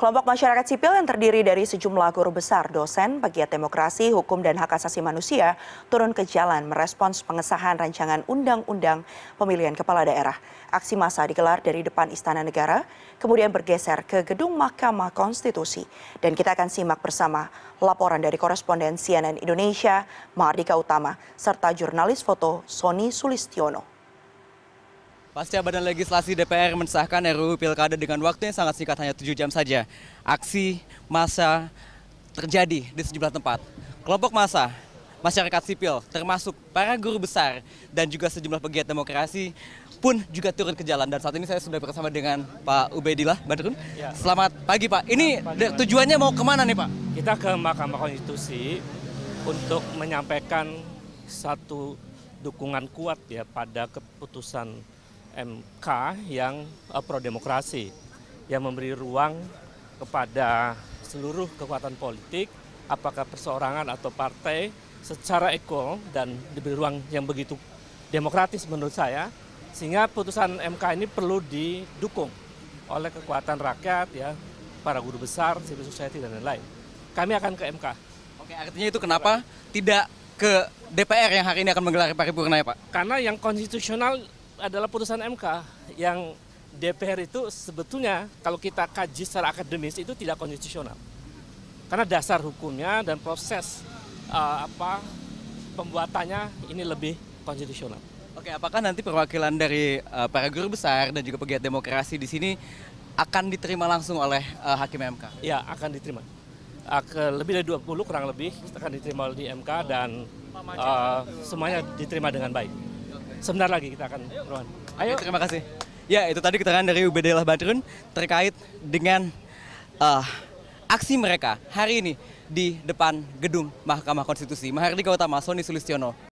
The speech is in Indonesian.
Kelompok masyarakat sipil yang terdiri dari sejumlah guru besar, dosen, pegiat demokrasi, hukum, dan hak asasi manusia turun ke jalan merespons pengesahan rancangan Undang-Undang Pemilihan Kepala Daerah. Aksi massa digelar dari depan Istana Negara, kemudian bergeser ke Gedung Mahkamah Konstitusi. Dan kita akan simak bersama laporan dari koresponden CNN Indonesia, Mardika Utama, serta jurnalis foto Sony Sulistiono. Pasca Badan Legislasi DPR mensahkan RUU Pilkada dengan waktu yang sangat singkat, hanya 7 jam saja, aksi masa terjadi di sejumlah tempat. Kelompok massa, masyarakat sipil, termasuk para guru besar dan juga sejumlah pegiat demokrasi pun juga turun ke jalan dan saat ini saya sudah bersama dengan Pak Ubedillah Badrun. Ya. Selamat pagi Pak. Ini pagi, tujuannya mau kemana nih Pak? Kita ke Mahkamah Konstitusi untuk menyampaikan satu dukungan kuat ya pada keputusan MK yang eh, pro demokrasi, yang memberi ruang kepada seluruh kekuatan politik, apakah perseorangan atau partai, secara equal dan diberi ruang yang begitu demokratis menurut saya, sehingga putusan MK ini perlu didukung oleh kekuatan rakyat, ya para guru besar, civil society dan lain-lain. Kami akan ke MK. Oke, artinya itu kenapa tidak ke DPR yang hari ini akan menggelar paripurna ya Pak? Karena yang konstitusional adalah putusan MK yang DPR itu sebetulnya kalau kita kaji secara akademis itu tidak konstitusional. Karena dasar hukumnya dan proses uh, apa pembuatannya ini lebih konstitusional. Oke, apakah nanti perwakilan dari uh, para guru besar dan juga pegiat demokrasi di sini akan diterima langsung oleh uh, hakim MK? Ya, akan diterima. Akan lebih dari 20 kurang lebih akan diterima di MK dan uh, semuanya diterima dengan baik sebentar lagi kita akan berwan. Ayo. Terima kasih. Ya, itu tadi keterangan dari Ubedillah Badrun terkait dengan uh, aksi mereka hari ini di depan gedung Mahkamah Konstitusi. Mahardika Utama, Sony Sulistiono.